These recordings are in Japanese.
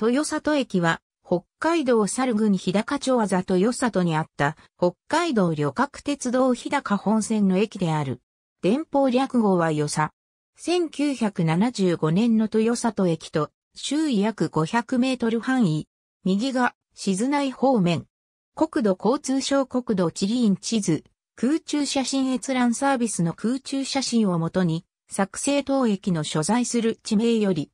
豊里駅は、北海道猿郡日高町技豊里にあった北海道旅客鉄道日高本線の駅である。電報略号は与さ。1975年の豊里駅と周囲約500メートル範囲。右が静内方面。国土交通省国土地理院地図。空中写真閲覧サービスの空中写真をもとに作成当駅の所在する地名より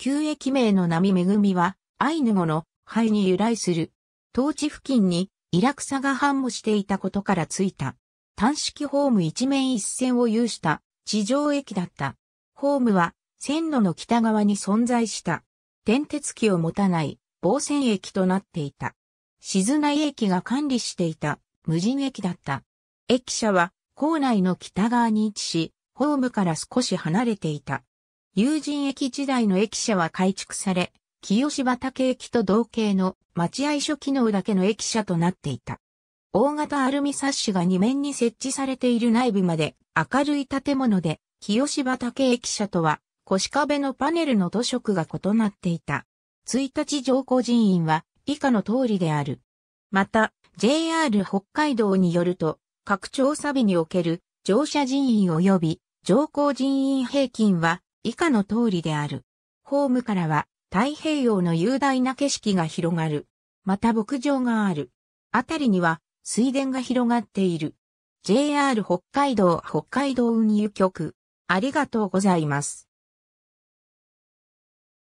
旧駅名の波恵みは、アイヌ語の灰に由来する。当地付近にイラクサが繁茂していたことからついた。単式ホーム一面一線を有した地上駅だった。ホームは線路の北側に存在した。電鉄機を持たない防線駅となっていた。静内駅が管理していた無人駅だった。駅舎は構内の北側に位置し、ホームから少し離れていた。友人駅時代の駅舎は改築され、清芝竹駅と同型の待合所機能だけの駅舎となっていた。大型アルミサッシが2面に設置されている内部まで明るい建物で、清芝竹駅舎とは腰壁のパネルの塗色が異なっていた。1日上降人員は以下の通りである。また、JR 北海道によると、各調査日における乗車人員及び乗降人員平均は以下の通りである。ホームからは太平洋の雄大な景色が広がる。また牧場がある。あたりには水田が広がっている。JR 北海道北海道運輸局。ありがとうございます。